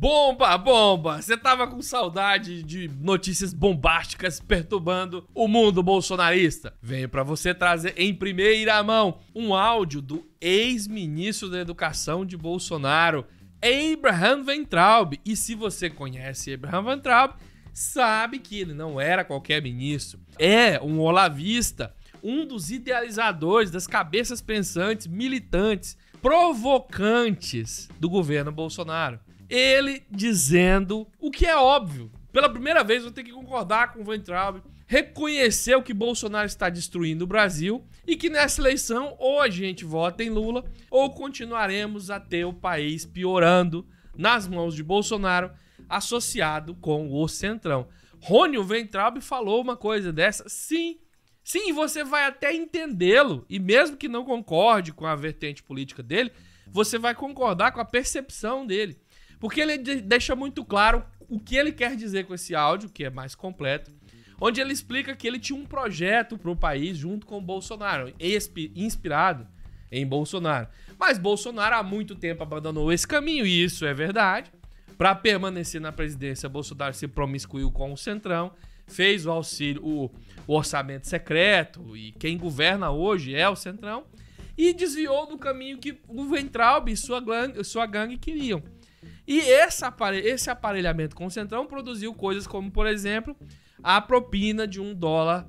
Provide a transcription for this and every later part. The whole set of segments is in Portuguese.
Bomba, bomba! Você tava com saudade de notícias bombásticas perturbando o mundo bolsonarista? Venho para você trazer em primeira mão um áudio do ex-ministro da Educação de Bolsonaro, Abraham Ventraub. E se você conhece Abraham Ventraub, sabe que ele não era qualquer ministro. É um olavista, um dos idealizadores das cabeças pensantes, militantes, provocantes do governo Bolsonaro. Ele dizendo o que é óbvio. Pela primeira vez, eu ter que concordar com o Traub. Reconheceu que Bolsonaro está destruindo o Brasil e que nessa eleição ou a gente vota em Lula ou continuaremos a ter o país piorando nas mãos de Bolsonaro, associado com o Centrão. Rônio Ventralbe falou uma coisa dessa. Sim, sim, você vai até entendê-lo. E mesmo que não concorde com a vertente política dele, você vai concordar com a percepção dele. Porque ele deixa muito claro o que ele quer dizer com esse áudio, que é mais completo, onde ele explica que ele tinha um projeto para o país junto com o Bolsonaro, inspirado em Bolsonaro. Mas Bolsonaro há muito tempo abandonou esse caminho, e isso é verdade. Para permanecer na presidência, Bolsonaro se promiscuiu com o Centrão, fez o auxílio, o, o orçamento secreto, e quem governa hoje é o Centrão, e desviou do caminho que o Ventralbe e sua sua gangue queriam. E esse, aparelho, esse aparelhamento com o Centrão produziu coisas como, por exemplo, a propina de um dólar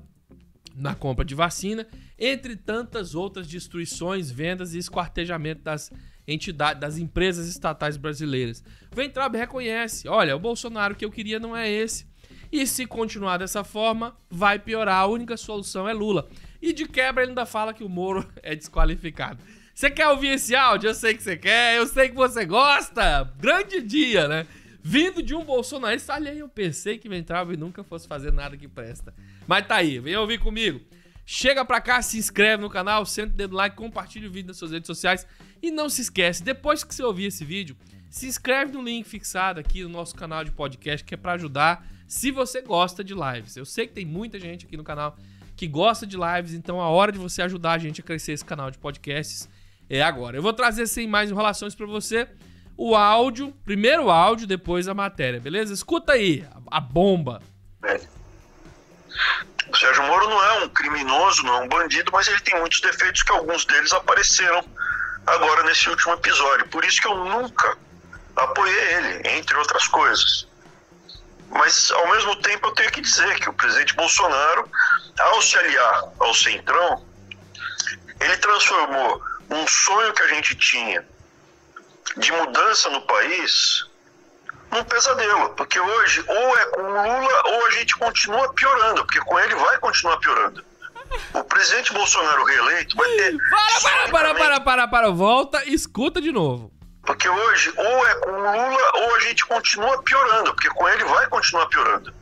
na compra de vacina, entre tantas outras destruições, vendas e esquartejamento das entidades, das empresas estatais brasileiras. Ventrab reconhece: olha, o Bolsonaro que eu queria não é esse. E se continuar dessa forma, vai piorar. A única solução é Lula. E de quebra ele ainda fala que o Moro é desqualificado. Você quer ouvir esse áudio? Eu sei que você quer, eu sei que você gosta. Grande dia, né? Vindo de um bolsonarista, olha aí, eu pensei que me entrava e nunca fosse fazer nada que presta. Mas tá aí, vem ouvir comigo. Chega pra cá, se inscreve no canal, senta o dedo like, compartilha o vídeo nas suas redes sociais e não se esquece, depois que você ouvir esse vídeo, se inscreve no link fixado aqui no nosso canal de podcast, que é para ajudar se você gosta de lives. Eu sei que tem muita gente aqui no canal que gosta de lives, então é hora de você ajudar a gente a crescer esse canal de podcasts é agora. Eu vou trazer sem assim, mais enrolações para você o áudio, primeiro o áudio, depois a matéria, beleza? Escuta aí, a, a bomba. É. O Sérgio Moro não é um criminoso, não é um bandido, mas ele tem muitos defeitos que alguns deles apareceram agora nesse último episódio. Por isso que eu nunca apoiei ele, entre outras coisas. Mas, ao mesmo tempo, eu tenho que dizer que o presidente Bolsonaro, ao se aliar ao Centrão, ele transformou um sonho que a gente tinha de mudança no país num pesadelo, porque hoje ou é com o Lula ou a gente continua piorando, porque com ele vai continuar piorando. O presidente Bolsonaro reeleito vai ter. Para, para, para, para, para, para, volta e escuta de novo. Porque hoje ou é com o Lula ou a gente continua piorando, porque com ele vai continuar piorando.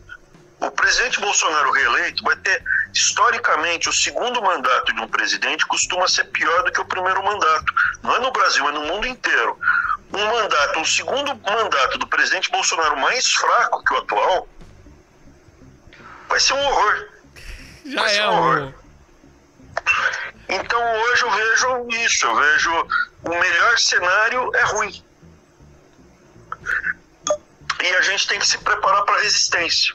O presidente Bolsonaro reeleito vai ter, historicamente, o segundo mandato de um presidente costuma ser pior do que o primeiro mandato. Não é no Brasil, é no mundo inteiro. Um mandato, um segundo mandato do presidente Bolsonaro mais fraco que o atual, vai ser um horror. Já vai é um horror. Então hoje eu vejo isso, eu vejo o melhor cenário é ruim. E a gente tem que se preparar para a resistência.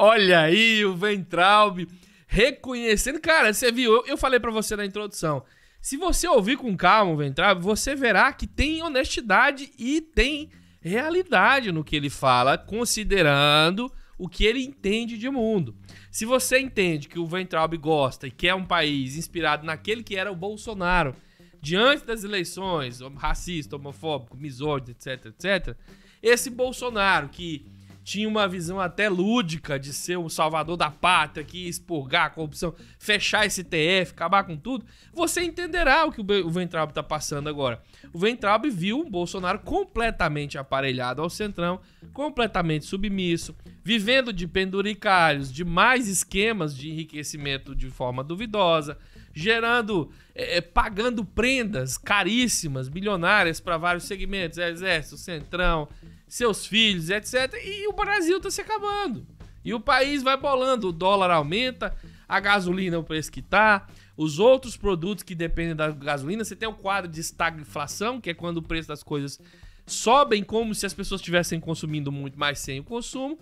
Olha aí o Ventralb reconhecendo. Cara, você viu, eu, eu falei para você na introdução. Se você ouvir com calma o Ventralb, você verá que tem honestidade e tem realidade no que ele fala, considerando o que ele entende de mundo. Se você entende que o Ventralb gosta e quer um país inspirado naquele que era o Bolsonaro, diante das eleições, racista, homofóbico, misógino, etc, etc, esse Bolsonaro que tinha uma visão até lúdica de ser um salvador da pátria, que expurgar a corrupção, fechar esse TF, acabar com tudo, você entenderá o que o Ventrab está passando agora. O Ventrab viu o Bolsonaro completamente aparelhado ao Centrão, completamente submisso, vivendo de penduricários, de mais esquemas de enriquecimento de forma duvidosa, gerando, é, é, pagando prendas caríssimas, bilionárias para vários segmentos, Exército, Centrão, seus filhos, etc. E o Brasil tá se acabando. E o país vai bolando, o dólar aumenta, a gasolina é o preço que tá, os outros produtos que dependem da gasolina, você tem o um quadro de estagflação, que é quando o preço das coisas sobem como se as pessoas estivessem consumindo muito, mais sem o consumo.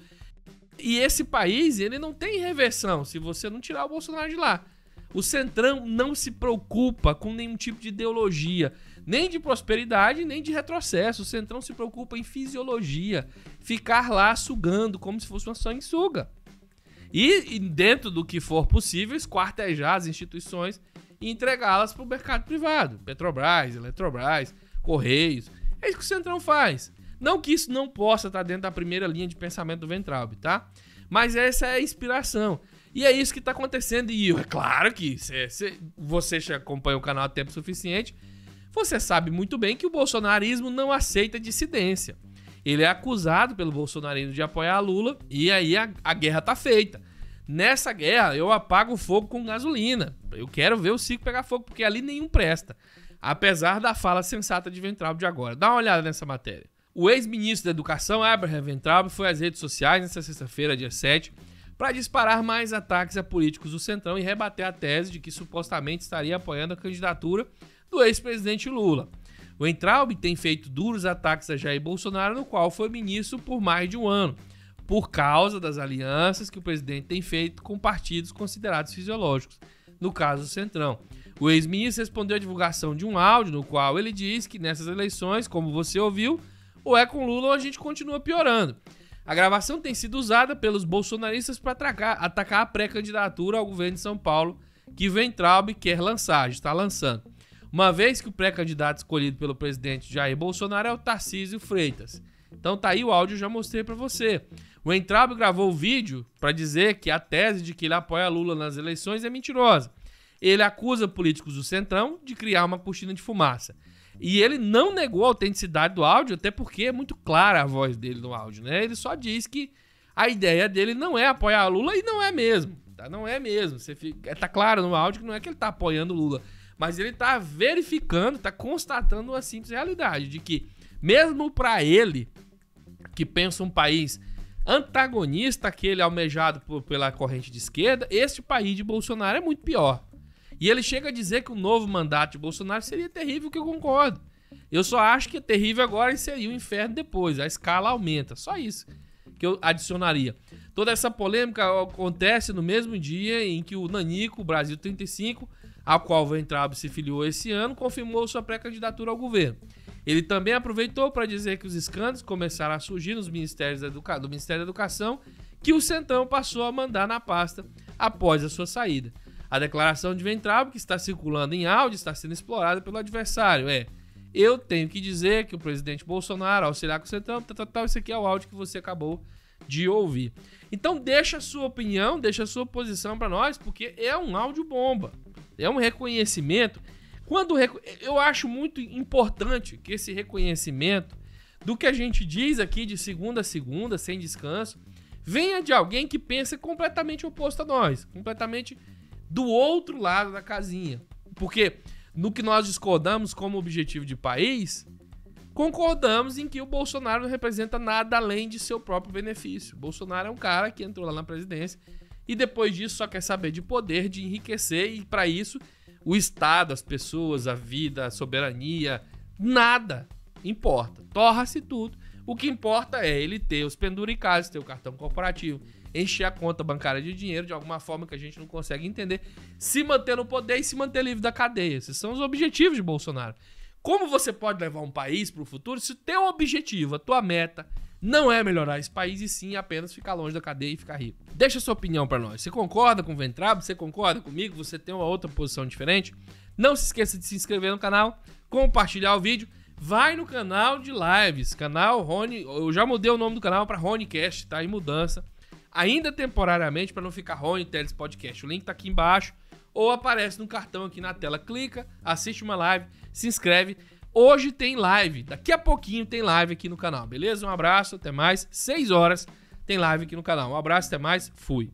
E esse país, ele não tem reversão se você não tirar o Bolsonaro de lá. O Centrão não se preocupa com nenhum tipo de ideologia, nem de prosperidade, nem de retrocesso. O Centrão se preocupa em fisiologia, ficar lá sugando como se fosse uma sanguessuga. E, e dentro do que for possível, esquartejar as instituições e entregá-las para o mercado privado. Petrobras, Eletrobras, Correios. É isso que o Centrão faz. Não que isso não possa estar dentro da primeira linha de pensamento do Ventralb, tá? Mas essa é a inspiração. E é isso que tá acontecendo. E é claro que cê, se você acompanha o canal há tempo suficiente, você sabe muito bem que o bolsonarismo não aceita dissidência. Ele é acusado pelo bolsonarismo de apoiar Lula e aí a, a guerra tá feita. Nessa guerra, eu apago o fogo com gasolina. Eu quero ver o Cico pegar fogo, porque ali nenhum presta. Apesar da fala sensata de Ventralbo de agora. Dá uma olhada nessa matéria. O ex-ministro da Educação, Abraham Ventralbo, foi às redes sociais nesta sexta-feira, dia 7, para disparar mais ataques a políticos do Centrão e rebater a tese de que supostamente estaria apoiando a candidatura do ex-presidente Lula. O Entraub tem feito duros ataques a Jair Bolsonaro, no qual foi ministro por mais de um ano, por causa das alianças que o presidente tem feito com partidos considerados fisiológicos, no caso do Centrão. O ex-ministro respondeu à divulgação de um áudio no qual ele diz que nessas eleições, como você ouviu, ou é com Lula ou a gente continua piorando. A gravação tem sido usada pelos bolsonaristas para atacar, a pré-candidatura ao governo de São Paulo que Ventralbe quer lançar, está lançando. Uma vez que o pré-candidato escolhido pelo presidente Jair Bolsonaro é o Tarcísio Freitas. Então tá aí o áudio, eu já mostrei para você. O Entraube gravou o vídeo para dizer que a tese de que ele apoia Lula nas eleições é mentirosa. Ele acusa políticos do Centrão de criar uma coxina de fumaça. E ele não negou a autenticidade do áudio, até porque é muito clara a voz dele no áudio, né? Ele só diz que a ideia dele não é apoiar Lula e não é mesmo. Tá? Não é mesmo. Você fica... É, tá claro no áudio que não é que ele tá apoiando Lula, mas ele tá verificando, tá constatando uma simples realidade de que, mesmo para ele, que pensa um país antagonista aquele almejado por, pela corrente de esquerda, este país de Bolsonaro é muito pior. E ele chega a dizer que o novo mandato de Bolsonaro seria terrível, que eu concordo. Eu só acho que é terrível agora e seria o inferno depois. A escala aumenta. Só isso que eu adicionaria. Toda essa polêmica acontece no mesmo dia em que o Nanico, o Brasil 35, ao qual o Ventral se filiou esse ano, confirmou sua pré-candidatura ao governo. Ele também aproveitou para dizer que os escândalos começaram a surgir nos ministérios do Ministério da Educação, que o Centão passou a mandar na pasta após a sua saída. A declaração de Ventral, que está circulando em áudio, está sendo explorada pelo adversário. É, eu tenho que dizer que o presidente Bolsonaro auxiliar com o Centrão, tal, tal, tal, isso aqui é o áudio que você acabou de ouvir. Então deixa a sua opinião, deixa a sua posição para nós, porque é um áudio bomba. É um reconhecimento. Quando eu acho muito importante que esse reconhecimento do que a gente diz aqui de segunda a segunda, sem descanso, venha de alguém que pensa completamente oposto a nós, completamente do outro lado da casinha. Porque no que nós discordamos como objetivo de país, concordamos em que o Bolsonaro não representa nada além de seu próprio benefício. O Bolsonaro é um cara que entrou lá na presidência e depois disso só quer saber de poder, de enriquecer e para isso o Estado, as pessoas, a vida, a soberania, nada importa. Torra-se tudo. O que importa é ele ter os penduricados, ter o cartão corporativo, encher a conta bancária de dinheiro de alguma forma que a gente não consegue entender, se manter no poder e se manter livre da cadeia. Esses são os objetivos de Bolsonaro. Como você pode levar um país para o futuro se o teu objetivo, a tua meta, não é melhorar esse país e sim apenas ficar longe da cadeia e ficar rico? Deixa sua opinião para nós. Você concorda com o Ventrab? Você concorda comigo? Você tem uma outra posição diferente? Não se esqueça de se inscrever no canal, compartilhar o vídeo vai no canal de lives, canal Rony, eu já mudei o nome do canal para Ronicast, tá em mudança ainda temporariamente, para não ficar ruim o Teles Podcast. O link tá aqui embaixo, ou aparece no cartão aqui na tela. Clica, assiste uma live, se inscreve. Hoje tem live, daqui a pouquinho tem live aqui no canal, beleza? Um abraço, até mais. 6 horas tem live aqui no canal. Um abraço, até mais. Fui.